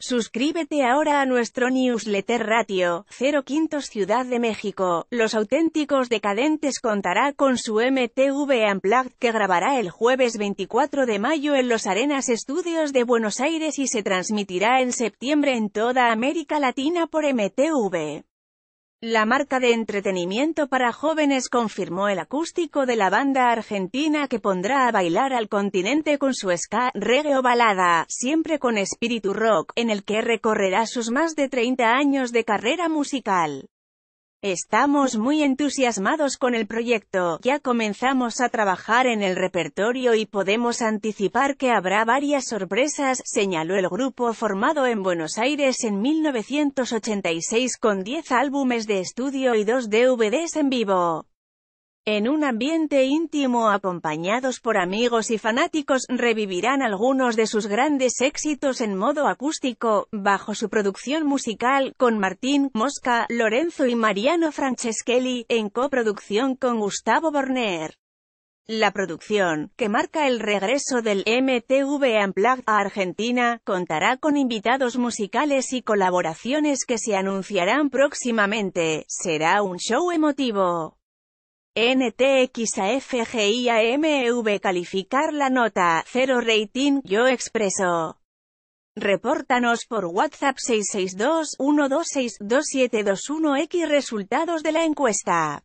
Suscríbete ahora a nuestro newsletter Ratio, 05 Ciudad de México. Los auténticos decadentes contará con su MTV Unplugged que grabará el jueves 24 de mayo en los Arenas Estudios de Buenos Aires y se transmitirá en septiembre en toda América Latina por MTV. La marca de entretenimiento para jóvenes confirmó el acústico de la banda argentina que pondrá a bailar al continente con su ska, reggae o balada, siempre con espíritu rock, en el que recorrerá sus más de 30 años de carrera musical. Estamos muy entusiasmados con el proyecto, ya comenzamos a trabajar en el repertorio y podemos anticipar que habrá varias sorpresas, señaló el grupo formado en Buenos Aires en 1986 con 10 álbumes de estudio y 2 DVDs en vivo. En un ambiente íntimo acompañados por amigos y fanáticos, revivirán algunos de sus grandes éxitos en modo acústico, bajo su producción musical, con Martín, Mosca, Lorenzo y Mariano Franceschelli, en coproducción con Gustavo Borner. La producción, que marca el regreso del MTV Unplugged a Argentina, contará con invitados musicales y colaboraciones que se anunciarán próximamente. Será un show emotivo. NTXAFGIAMEV calificar la nota, 0 rating, yo expreso. Repórtanos por WhatsApp 662-126-2721X resultados de la encuesta.